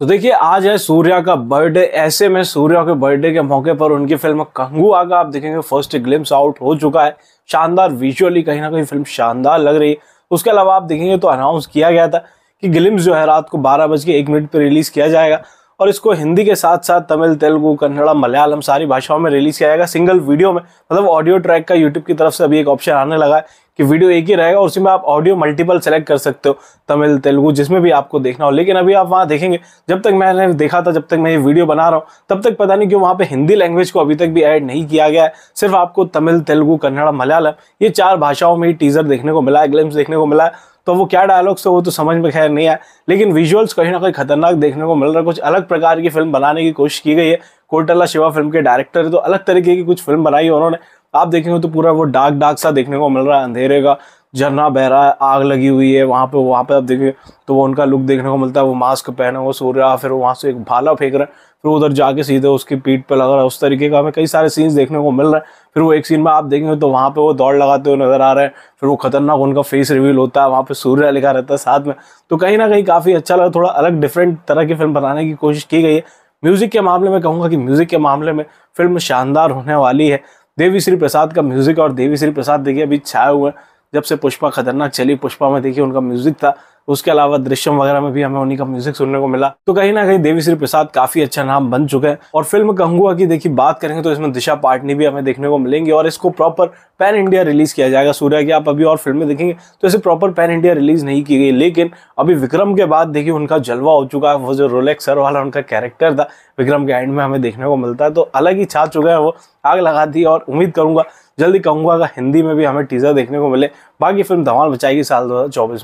तो देखिए आज है सूर्या का बर्थडे ऐसे में सूर्या के बर्थडे के मौके पर उनकी फिल्म कंगू आगा आप देखेंगे फर्स्ट ग्लिम्स आउट हो चुका है शानदार विजुअली कहीं ना कहीं फिल्म शानदार लग रही है उसके अलावा आप देखेंगे तो अनाउंस किया गया था कि ग्लिम्स जो है रात को बारह बज के एक मिनट पर रिलीज़ किया जाएगा और इसको हिंदी के साथ साथ तमिल तेलुगू कन्नड़ा मलयालम सारी भाषाओं में रिलीज़ किया जाएगा सिंगल वीडियो में मतलब ऑडियो ट्रैक का यूट्यूब की तरफ से अभी एक ऑप्शन आने लगा है कि वीडियो एक ही रहेगा और उसमें आप ऑडियो मल्टीपल सेलेक्ट कर सकते हो तमिल तेलुगु जिसमें भी आपको देखना हो लेकिन अभी आप वहाँ देखेंगे जब तक मैंने देखा था जब तक मैं ये वीडियो बना रहा हूँ तब तक पता नहीं क्यों वहाँ पे हिंदी लैंग्वेज को अभी तक भी ऐड नहीं किया गया है सिर्फ आपको तमिल तेलुगु कन्नड़ा मलयालम ये चार भाषाओं में ही टीजर देखने को मिला है ग्लिम्स देखने को मिला है तो वो क्या डायलॉग्स है वो तो समझ में खैर नहीं आया लेकिन विजुअल्स कहीं ना कहीं खतरनाक देखने को मिल रहा है कुछ अलग प्रकार की फिल्म बनाने की कोशिश की गई है कोटला शिवा फिल्म के डायरेक्टर है तो अलग तरीके की कुछ फिल्म बनाई है उन्होंने आप देखेंगे तो पूरा वो डार्क डार्क सा देखने को मिल रहा है अंधेरे का झरना बह रहा है आग लगी हुई है वहाँ पे वहाँ पे आप देखेंगे तो वो उनका लुक देखने को मिलता है वो मास्क पहना हुआ सो रहा फिर वहाँ से एक भाला फेंक रहा है फिर उधर जाके सीधे उसकी पीठ पे लगा रहा है उस तरीके का हमें कई सारे सीन्स देखने को मिल रहा है फिर वो एक सीन में आप देखेंगे तो वहाँ पे वो दौड़ लगाते हुए नजर आ रहे हैं फिर वो खतरनाक उनका फेस रिवील होता है वहाँ पे सूर्य लिखा रहता है साथ में तो कहीं ना कहीं काफ़ी अच्छा लगा थोड़ा अलग डिफरेंट तरह की फिल्म बनाने की कोशिश की गई है म्यूज़िक के मामले में कहूँगा कि म्यूज़िक के मामले में फिल्म शानदार होने वाली है देवी श्री प्रसाद का म्यूजिक और देवी श्री प्रसाद देखिए अभी छाया हुआ है जब से पुष्पा खतरनाक चली पुष्पा में देखिए उनका म्यूजिक था उसके अलावा दृश्यम वगैरह में भी हमें उन्हीं का म्यूजिक सुनने को मिला तो कहीं ना कहीं देवी श्री प्रसाद काफी अच्छा नाम बन चुके हैं और फिल्म कहूंगा की देखिए बात करेंगे तो इसमें दिशा पाटनी भी हमें देखने को मिलेंगी और इसको प्रॉपर पैन इंडिया रिलीज किया जाएगा सूर्य की आप अभी और फिल्में देखेंगे तो इसे प्रॉपर पैन इंडिया रिलीज नहीं की गई लेकिन अभी विक्रम के बाद देखिए उनका जलवा हो चुका है वो जो रोलेक्स सर वाला उनका कैरेक्टर था विक्रम के एंड में हमें देखने को मिलता है तो अलग ही छा चुका है वो आग लगा दी और उम्मीद करूंगा जल्दी कहूंगा हिंदी में भी हमें टीजर देखने को मिले बाकी फिल्म धमाल बचाएगी साल दो में